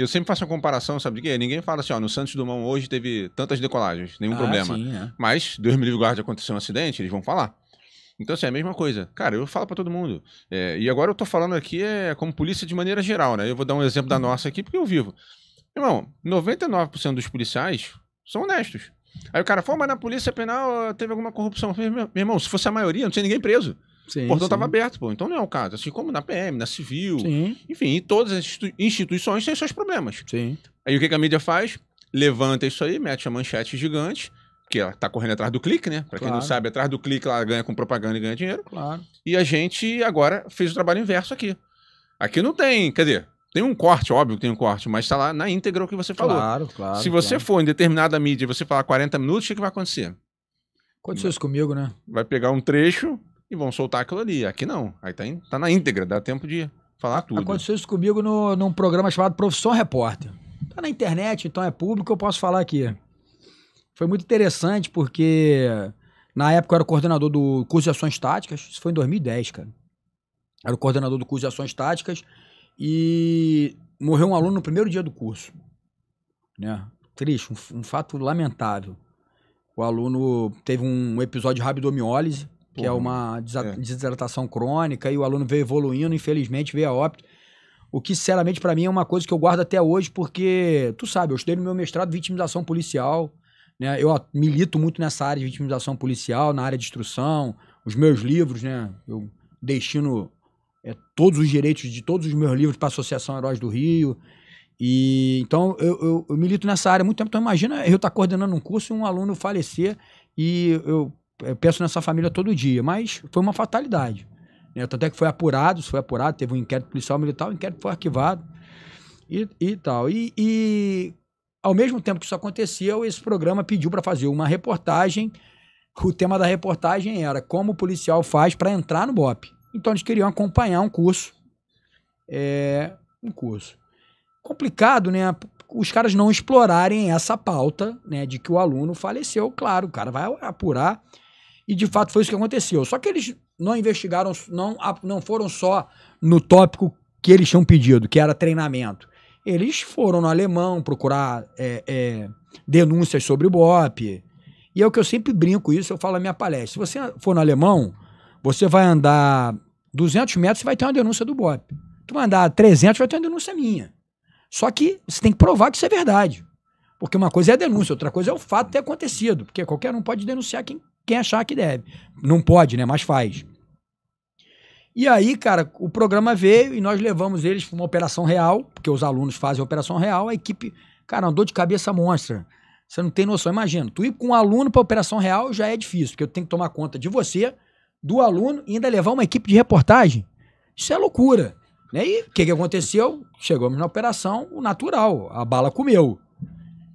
Eu sempre faço uma comparação, sabe de quê? Ninguém fala assim, ó, no Santos Dumont hoje teve tantas decolagens, nenhum ah, problema. Sim, é. Mas, Deus me livre aconteceu um acidente, eles vão falar. Então, assim, é a mesma coisa. Cara, eu falo para todo mundo. É, e agora eu tô falando aqui é, como polícia de maneira geral, né? Eu vou dar um exemplo da uhum. nossa aqui, porque eu vivo. Irmão, 99% dos policiais são honestos. Aí o cara fala, mas na polícia penal ah, teve alguma corrupção. Meu irmão, se fosse a maioria, não tinha ninguém preso. Sim, o portão estava aberto, pô. Então não é o caso. Assim como na PM, na Civil, sim. enfim, todas as instituições têm seus problemas. Sim. Aí o que, que a mídia faz? Levanta isso aí, mete a manchete gigante, que ela tá correndo atrás do clique, né? Para claro. quem não sabe, atrás do clique ela ganha com propaganda e ganha dinheiro. Claro. E a gente agora fez o trabalho inverso aqui. Aqui não tem, quer dizer, tem um corte, óbvio que tem um corte, mas está lá na íntegra o que você falou. Claro, claro. Se você claro. for em determinada mídia e você falar 40 minutos, o que, que vai acontecer? Aconteceu isso comigo, né? Vai pegar um trecho, e vão soltar aquilo ali. Aqui não. Aí tá, in, tá na íntegra, dá tempo de falar tudo. Aconteceu isso comigo no, num programa chamado Profissão Repórter. Tá na internet, então é público, eu posso falar aqui. Foi muito interessante porque na época eu era coordenador do curso de ações táticas, isso foi em 2010, cara. Era o coordenador do curso de ações táticas e morreu um aluno no primeiro dia do curso. Né? Triste, um, um fato lamentável. O aluno teve um episódio de rabidomiólise, que é uma é. desidratação crônica, e o aluno veio evoluindo, infelizmente veio a óbito. O que, sinceramente, para mim é uma coisa que eu guardo até hoje, porque, tu sabe, eu estudei no meu mestrado vitimização policial, né? Eu milito muito nessa área de vitimização policial, na área de instrução, os meus livros, né? Eu destino é, todos os direitos de todos os meus livros para a Associação Heróis do Rio. E, então, eu, eu, eu milito nessa área há muito tempo. Então, imagina eu estar tá coordenando um curso e um aluno falecer e eu eu penso nessa família todo dia, mas foi uma fatalidade. Né? Tanto é que foi apurado, foi apurado, teve um inquérito policial militar, o inquérito foi arquivado e, e tal. E, e ao mesmo tempo que isso aconteceu esse programa pediu para fazer uma reportagem. O tema da reportagem era como o policial faz para entrar no BOP. Então eles queriam acompanhar um curso. É, um curso. Complicado, né? Os caras não explorarem essa pauta né, de que o aluno faleceu. Claro, o cara vai apurar e de fato foi isso que aconteceu. Só que eles não investigaram, não, não foram só no tópico que eles tinham pedido, que era treinamento. Eles foram no alemão procurar é, é, denúncias sobre o BOP. E é o que eu sempre brinco isso, eu falo na minha palestra. Se você for no alemão, você vai andar 200 metros, e vai ter uma denúncia do BOP. Tu vai andar 300, vai ter uma denúncia minha. Só que você tem que provar que isso é verdade. Porque uma coisa é a denúncia, outra coisa é o fato ter acontecido. Porque qualquer um pode denunciar quem quem achar que deve. Não pode, né? Mas faz. E aí, cara, o programa veio e nós levamos eles para uma operação real, porque os alunos fazem a operação real, a equipe, cara, andou de cabeça monstra. Você não tem noção, imagina. Tu ir com um aluno para operação real já é difícil, porque eu tenho que tomar conta de você, do aluno e ainda levar uma equipe de reportagem. Isso é loucura. Né? E o que, que aconteceu? Chegamos na operação, o natural, a bala comeu.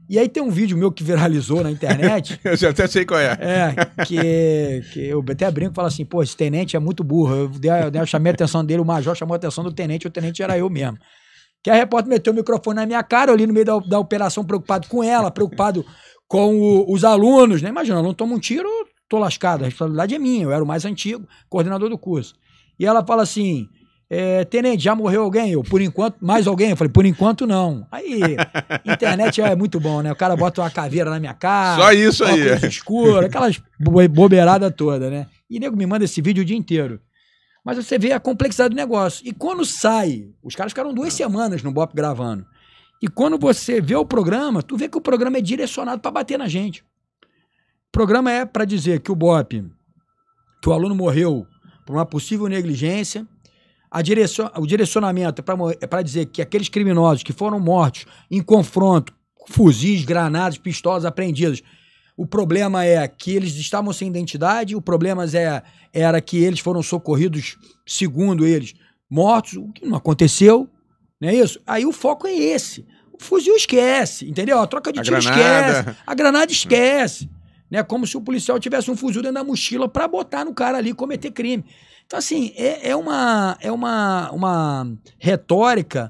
E aí tem um vídeo meu que viralizou na internet. eu já até sei qual é. É, que, que eu até brinco e falo assim, pô, esse tenente é muito burro. Eu, dei, eu, dei, eu chamei a atenção dele, o major chamou a atenção do tenente, o tenente era eu mesmo. Que a repórter meteu o microfone na minha cara, ali no meio da, da operação, preocupado com ela, preocupado com o, os alunos. Né? Imagina, eu aluno toma um tiro, tô lascado, a responsabilidade é minha, eu era o mais antigo, coordenador do curso. E ela fala assim: é, tenente, já morreu alguém? Eu, por enquanto, mais alguém? Eu falei, por enquanto não. Aí, internet é muito bom, né? O cara bota uma caveira na minha cara. Só isso aí. Escuro, aquelas bobeiradas toda, né? E nego me manda esse vídeo o dia inteiro. Mas você vê a complexidade do negócio. E quando sai, os caras ficaram duas semanas no BOP gravando. E quando você vê o programa, tu vê que o programa é direcionado para bater na gente. O programa é para dizer que o BOP, que o aluno morreu por uma possível negligência, o direcionamento é para é dizer que aqueles criminosos que foram mortos em confronto, fuzis, granadas, pistolas apreendidas, o problema é que eles estavam sem identidade, o problema é, era que eles foram socorridos, segundo eles, mortos, o que não aconteceu, não é isso? Aí o foco é esse. O fuzil esquece, entendeu? A troca de a tiro granada. esquece, a granada hum. esquece. Né? Como se o policial tivesse um fuzil dentro da mochila para botar no cara ali cometer crime. Então, assim, é, é uma, é uma, uma retórica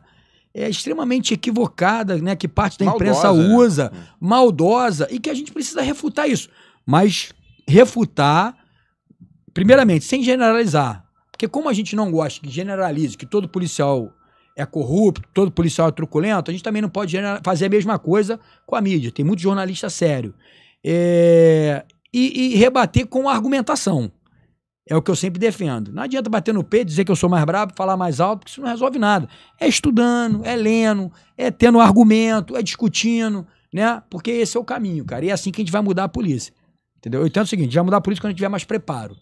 é, extremamente equivocada, né? Que parte da imprensa né? usa, né? maldosa, e que a gente precisa refutar isso. Mas refutar, primeiramente, sem generalizar. Porque como a gente não gosta que generalize que todo policial é corrupto, todo policial é truculento, a gente também não pode fazer a mesma coisa com a mídia. Tem muito jornalista sério. É, e, e, rebater com argumentação. É o que eu sempre defendo. Não adianta bater no peito, dizer que eu sou mais brabo, falar mais alto, porque isso não resolve nada. É estudando, é lendo, é tendo argumento, é discutindo, né? Porque esse é o caminho, cara. E é assim que a gente vai mudar a polícia. Entendeu? então é o seguinte, a gente vai mudar a polícia quando a gente tiver mais preparo.